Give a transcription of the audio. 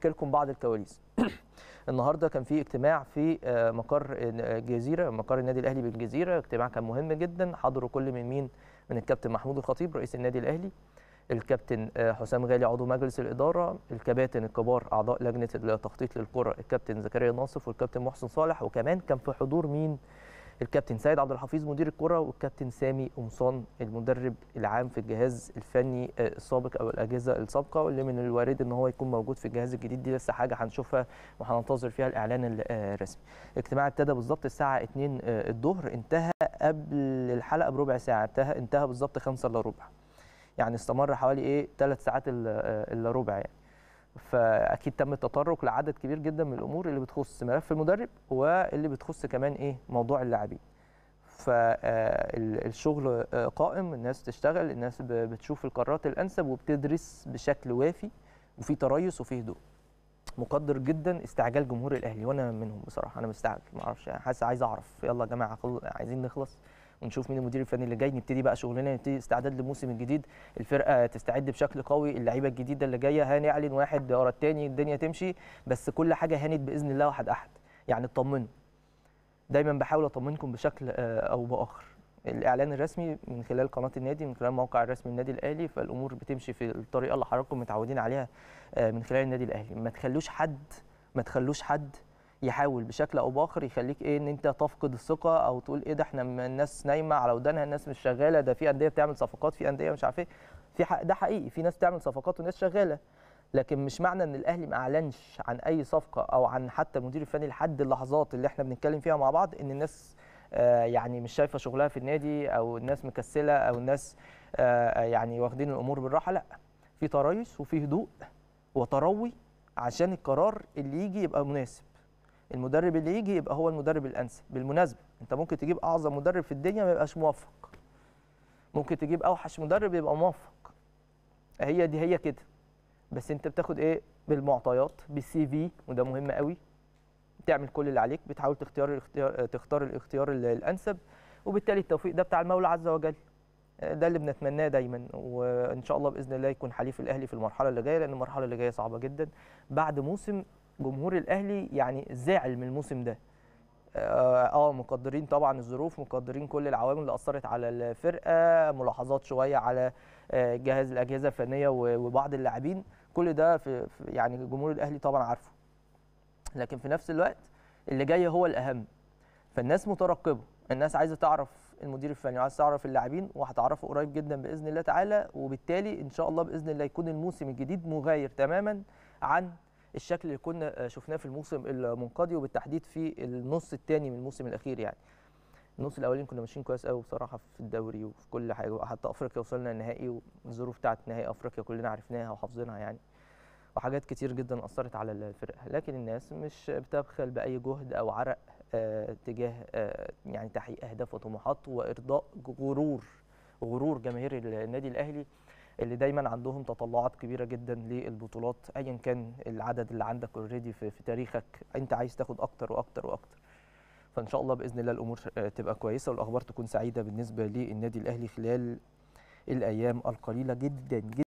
احكي لكم بعض الكواليس النهارده كان في اجتماع في آه، مقر آه، الجزيره مقر النادي الاهلي بالجزيره اجتماع كان مهم جدا حضروا كل من مين من الكابتن محمود الخطيب رئيس النادي الاهلي الكابتن آه، حسام غالي عضو مجلس الاداره الكباتن الكبار اعضاء لجنه التخطيط للكره الكابتن زكريا ناصف والكابتن محسن صالح وكمان كان في حضور مين الكابتن سيد عبد الحفيظ مدير الكره والكابتن سامي قمصان المدرب العام في الجهاز الفني آه، السابق او الاجهزه السابقه واللي من الوارد ان هو يكون موجود في الجهاز الجديد دي لسه حاجه هنشوفها وهننتظر فيها الاعلان آه، الرسمي الاجتماع ابتدى بالظبط الساعه 2 آه، الظهر انتهى قبل الحلقه بربع ساعه انتهى انتهى بالظبط 5 الا ربع يعني استمر حوالي ايه 3 ساعات الا ربع يعني فاكيد تم التطرق لعدد كبير جدا من الامور اللي بتخص ملف المدرب واللي بتخص كمان ايه موضوع اللاعبين فالشغل آه، آه، قائم الناس تشتغل الناس بتشوف القرارات الانسب وبتدرس بشكل وافي وفي تريث وفي هدوء مقدر جدا استعجال جمهور الاهلي وانا منهم بصراحه انا مستعجل ما اعرفش حاسس عايز اعرف يلا يا جماعه عايزين نخلص ونشوف مين المدير الفني اللي جاي نبتدي بقى شغلنا نبتدي استعداد للموسم الجديد الفرقه تستعد بشكل قوي اللعيبه الجديده اللي جايه هنعلن واحد ورا الثاني الدنيا تمشي بس كل حاجه هانت باذن الله واحد احد يعني اطمنوا دايما بحاول اطمنكم بشكل آه، او باخر الاعلان الرسمي من خلال قناه النادي من خلال موقع الرسمي النادي الاهلي فالامور بتمشي في الطريقه اللي حضراتكم متعودين عليها آه، من خلال النادي الاهلي ما تخلوش حد ما تخلوش حد يحاول بشكل او باخر يخليك ايه ان انت تفقد الثقه او تقول ايه ده احنا الناس نايمه على ودانها الناس مش شغاله ده في انديه بتعمل صفقات في انديه مش عارف ايه في حق ده حقيقي في ناس بتعمل صفقات وناس شغاله لكن مش معنى ان الاهلي ما اعلنش عن اي صفقه او عن حتى المدير الفني لحد اللحظات اللي احنا بنتكلم فيها مع بعض ان الناس آه، يعني مش شايفه شغلها في النادي او الناس مكسله او الناس آه، آه، يعني واخدين الامور بالراحه لا في تريث وفي هدوء وتروي عشان القرار اللي يجي يبقى مناسب المدرب اللي يجي يبقى هو المدرب الانسب بالمناسبه انت ممكن تجيب اعظم مدرب في الدنيا ما يبقاش موفق ممكن تجيب اوحش مدرب يبقى موفق هي دي هي كده بس انت بتاخد ايه بالمعطيات بالسي في وده مهم قوي بتعمل كل اللي عليك بتحاول تختار الاختيار تختار الاختيار الانسب وبالتالي التوفيق ده بتاع المولى عز وجل ده اللي بنتمناه دايما وان شاء الله باذن الله يكون حليف الاهلي في المرحله اللي جايه لان المرحله اللي جايه صعبه جدا بعد موسم جمهور الاهلي يعني زعل من الموسم ده آه،, اه مقدرين طبعا الظروف مقدرين كل العوامل اللي اثرت على الفرقه ملاحظات شويه على آه، جهاز الاجهزه الفنيه وبعض اللاعبين كل ده في يعني جمهور الاهلي طبعا عارفه لكن في نفس الوقت اللي جاي هو الاهم فالناس مترقبه الناس عايزه تعرف المدير الفني وعايزه تعرف اللاعبين وهتعرفه قريب جدا باذن الله تعالى وبالتالي ان شاء الله باذن الله يكون الموسم الجديد مغاير تماما عن الشكل اللي كنا آه، شفناه في الموسم المنقضي وبالتحديد في النص الثاني من الموسم الاخير يعني النص الاولين كنا ماشيين كويس قوي بصراحه في الدوري وفي كل حاجه حتى افريقيا وصلنا النهائي والظروف بتاعه نهائي افريقيا كلنا عرفناها وحافظينها يعني وحاجات كتير جدا اثرت على الفرق لكن الناس مش بتبخل باي جهد او عرق آه، تجاه آه يعني تحقيق اهداف وطموحات وارضاء غرور غرور جماهير النادي الاهلي اللي دايما عندهم تطلعات كبيره جدا للبطولات ايا كان العدد اللي عندك اوريدي في, في تاريخك انت عايز تاخد اكتر واكتر واكتر فان شاء الله باذن الله الامور آه، تبقى كويسه والاخبار تكون سعيده بالنسبه للنادي الاهلي خلال الايام القليله جدا جدا